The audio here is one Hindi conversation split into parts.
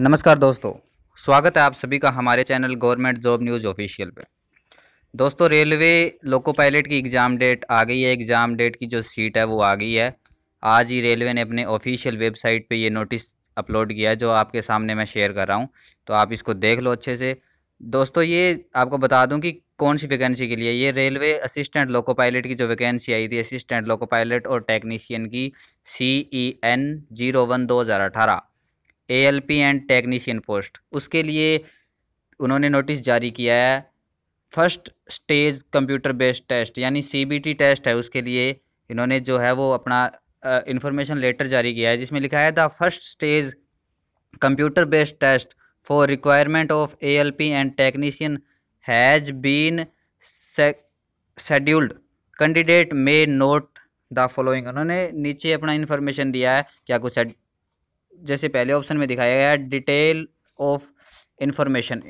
नमस्कार दोस्तों स्वागत है आप सभी का हमारे channel government job news official पे दोस्तों रेलवे लोको पायलट की एग्ज़ाम डेट आ गई है एग्ज़ाम डेट की जो सीट है वो आ गई है आज ही रेलवे ने अपने ऑफिशियल वेबसाइट पे ये नोटिस अपलोड किया है जो आपके सामने मैं शेयर कर रहा हूँ तो आप इसको देख लो अच्छे से दोस्तों ये आपको बता दूँ कि कौन सी वैकेंसी के लिए ये रेलवे असिस्टेंट लोको पायलट की जो वैकेंसी आई थी असिस्टेंट लोको पायलट और टेक्नीशियन की C E N zero one दो हज़ार अठारह एएलपी एंड टेक्नीशियन पोस्ट उसके लिए उन्होंने नोटिस जारी किया है first stage computer based test यानी सीबीटी टेस्ट है उसके लिए इन्होंने जो है वो अपना इंफॉर्मेशन लेटर जारी किया है जिसमें लिखा है the first stage computer based test for requirement of ALP and technician has been scheduled candidate may note the following उन्होंने नीचे अपना इन्फॉर्मेशन दिया है क्या कुछ जैसे पहले ऑप्शन में दिखाया गया है डिटेल ऑफ इंफॉर्मेशन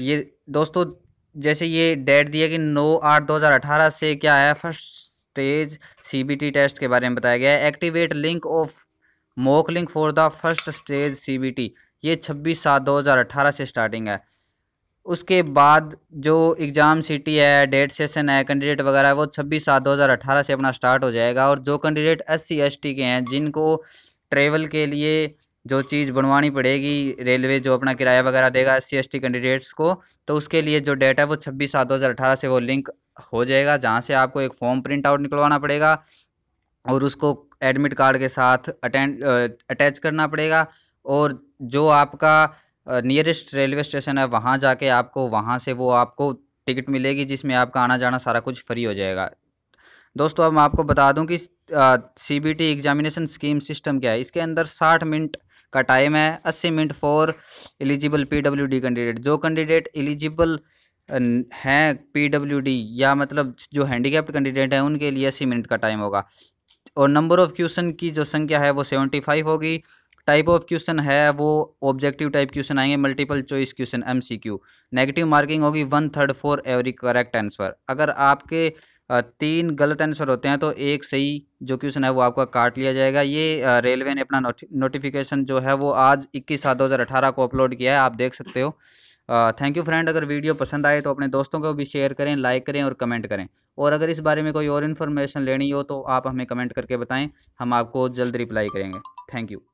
ये दोस्तों जैसे ये डेट दिया कि 9 आठ अठारह से क्या है फर्स्ट स्टेज सीबीटी टेस्ट के बारे में बताया गया है activate link of mock link for the first stage CBT ये 26 सात 2018 से स्टार्टिंग है उसके बाद जो एग्ज़ाम सिटी है डेट सेशन है कैंडिडेट वगैरह वो 26 सात 2018 से अपना स्टार्ट हो जाएगा और जो कैंडिडेट एस सी के हैं जिनको ट्रेवल के लिए जो चीज़ बनवानी पड़ेगी रेलवे जो अपना किराया वगैरह देगा एस सी कैंडिडेट्स को तो उसके लिए जो डेटा है वो छब्बीस सात दो हज़ार अठारह से वो लिंक हो जाएगा जहाँ से आपको एक फॉर्म प्रिंट आउट निकलवाना पड़ेगा और उसको एडमिट कार्ड के साथ अटेंड अटैच करना पड़ेगा और जो आपका नियरेस्ट रेलवे स्टेशन है वहाँ जाके आपको वहाँ से वो आपको टिकट मिलेगी जिसमें आपका आना जाना सारा कुछ फ्री हो जाएगा दोस्तों अब मैं आपको बता दूं कि C B T examination scheme system क्या है इसके अंदर साठ मिनट का टाइम है अस्सी minute for eligible P W D candidate जो कैंडिडेट एलिजिबल हैं पी डब्ल्यू डी या मतलब जो हैंडीकैप्ड कैंडिडेट हैं उनके लिए अस्सी मिनट का टाइम होगा और नंबर ऑफ़ क्वेश्चन की जो संख्या है वो सेवेंटी फाइव होगी टाइप ऑफ क्वेश्चन है वो ऑब्जेक्टिव टाइप क्वेश्चन आएंगे multiple choice question MCQ negative marking होगी one third for every correct answer अगर आपके तीन गलत आंसर होते हैं तो एक सही जो क्वेश्चन है वो आपका काट लिया जाएगा ये रेलवे ने अपना नोटिफिकेशन जो है वो आज 21 सात दो को अपलोड किया है आप देख सकते हो थैंक यू फ्रेंड अगर वीडियो पसंद आए तो अपने दोस्तों को भी शेयर करें लाइक करें और कमेंट करें और अगर इस बारे में कोई और इन्फॉर्मेशन लेनी हो तो आप हमें कमेंट करके बताएं हम आपको जल्द रिप्लाई करेंगे थैंक यू